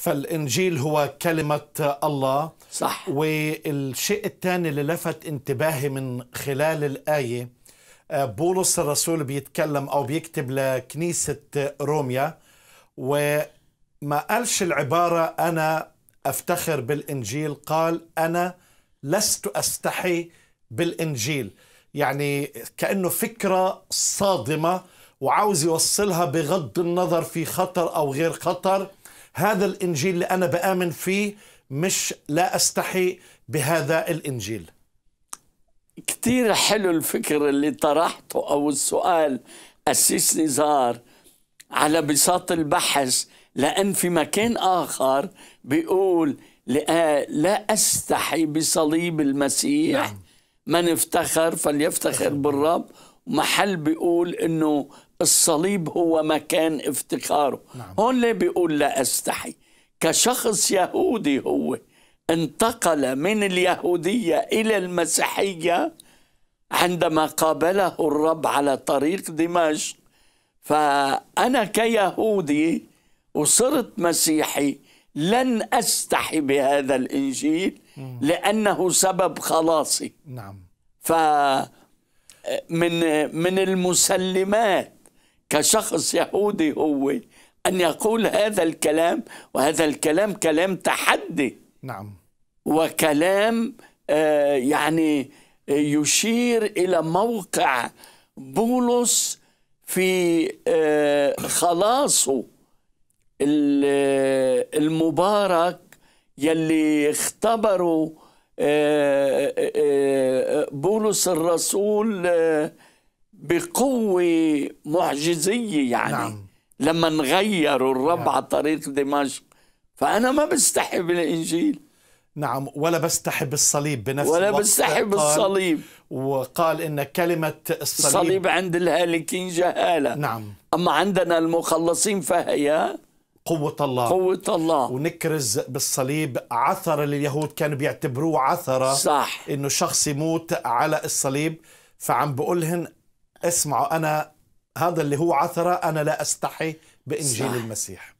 فالإنجيل هو كلمة الله صح والشيء الثاني اللي لفت انتباهي من خلال الآية آه، بولس الرسول بيتكلم أو بيكتب لكنيسة روميا وما قالش العبارة أنا أفتخر بالإنجيل قال أنا لست أستحي بالإنجيل يعني كأنه فكرة صادمة وعاوز يوصلها بغض النظر في خطر أو غير خطر هذا الإنجيل اللي أنا بآمن فيه مش لا أستحي بهذا الإنجيل كثير حلو الفكر اللي طرحته أو السؤال أسيس نزار على بساط البحث لأن في مكان آخر بيقول آه، لا أستحي بصليب المسيح نعم. من افتخر فليفتخر بالرب محل بيقول انه الصليب هو مكان افتخاره نعم. هون ليه بيقول لا استحي كشخص يهودي هو انتقل من اليهودية إلى المسيحية عندما قابله الرب على طريق دمشق فأنا كيهودي وصرت مسيحي لن أستحي بهذا الإنجيل لأنه سبب خلاصي نعم ف من من المسلمات كشخص يهودي هو أن يقول هذا الكلام وهذا الكلام كلام تحدي نعم وكلام آه، يعني آه، يشير إلى موقع بولس في آه، خلاصه المبارك يلي اختبره بولس الرسول آه، بقوة معجزية يعني نعم. لما نغيروا الرب نعم. على طريق دمشق فأنا ما بستحي بالإنجيل نعم ولا بستحي بالصليب بنفس ولا بستحي بالصليب وقال إن كلمة الصليب الصليب عند الهالكين جهالة نعم أما عندنا المخلصين فهي قوة الله قوة الله ونكرز بالصليب عثرة لليهود كانوا بيعتبروه عثرة صح انه شخص يموت على الصليب فعم بقولهن اسمعوا انا هذا اللي هو عثرة انا لا استحي بانجيل صح. المسيح